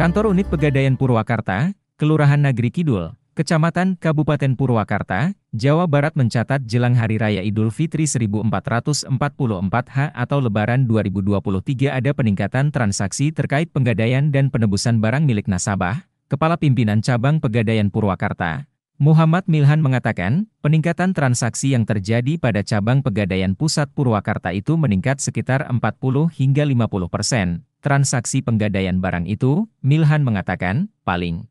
Kantor Unit Pegadaian Purwakarta, Kelurahan Nagri Kidul, Kecamatan Kabupaten Purwakarta, Jawa Barat mencatat jelang Hari Raya Idul Fitri 1444 H atau Lebaran 2023 ada peningkatan transaksi terkait penggadaian dan penebusan barang milik nasabah, Kepala Pimpinan Cabang Pegadaian Purwakarta. Muhammad Milhan mengatakan, peningkatan transaksi yang terjadi pada cabang pegadaian pusat Purwakarta itu meningkat sekitar 40 hingga 50 persen, transaksi penggadaian barang itu, Milhan mengatakan, paling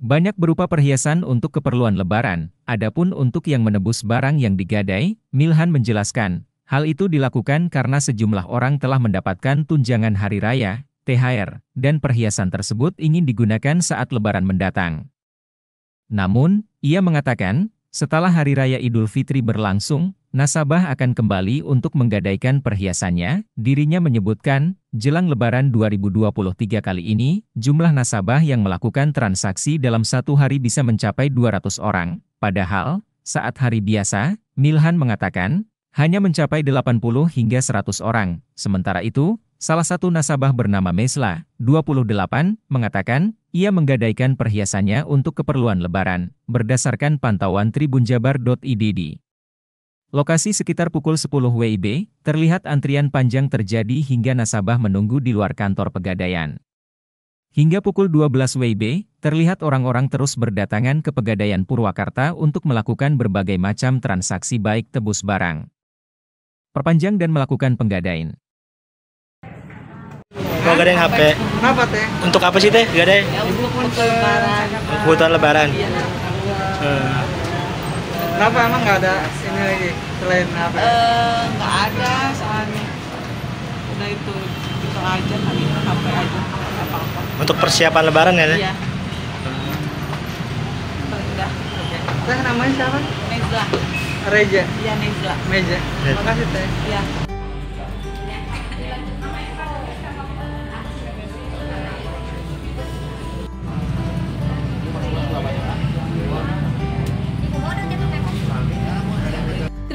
banyak berupa perhiasan untuk keperluan lebaran, adapun untuk yang menebus barang yang digadai, Milhan menjelaskan, hal itu dilakukan karena sejumlah orang telah mendapatkan tunjangan hari raya, THR, dan perhiasan tersebut ingin digunakan saat lebaran mendatang. Namun, ia mengatakan, setelah hari raya Idul Fitri berlangsung, nasabah akan kembali untuk menggadaikan perhiasannya, dirinya menyebutkan, jelang lebaran 2023 kali ini, jumlah nasabah yang melakukan transaksi dalam satu hari bisa mencapai 200 orang. Padahal, saat hari biasa, Milhan mengatakan, hanya mencapai 80 hingga 100 orang. Sementara itu, salah satu nasabah bernama Mesla, 28, mengatakan, ia menggadaikan perhiasannya untuk keperluan lebaran, berdasarkan pantauan tribunjabar.idd. Lokasi sekitar pukul 10 WIB, terlihat antrian panjang terjadi hingga nasabah menunggu di luar kantor pegadaian. Hingga pukul 12 WIB, terlihat orang-orang terus berdatangan ke pegadaian Purwakarta untuk melakukan berbagai macam transaksi baik tebus barang. Perpanjang dan melakukan penggadaian. Mau gadain HP. Kenapa teh? Untuk apa sih teh gadai? Ya, untuk lebaran. Kebutuhan lebaran. Iya. Kenapa emang nggak ada satunya lagi selain apa? Eh nggak ada soalnya udah itu itu aja kali sampai aja apa apa. Untuk persiapan Lebaran ya? Iya. Udah. Teh namanya siapa? Meza. Reja. Iya Meza. Meja. kasih Teh. Iya.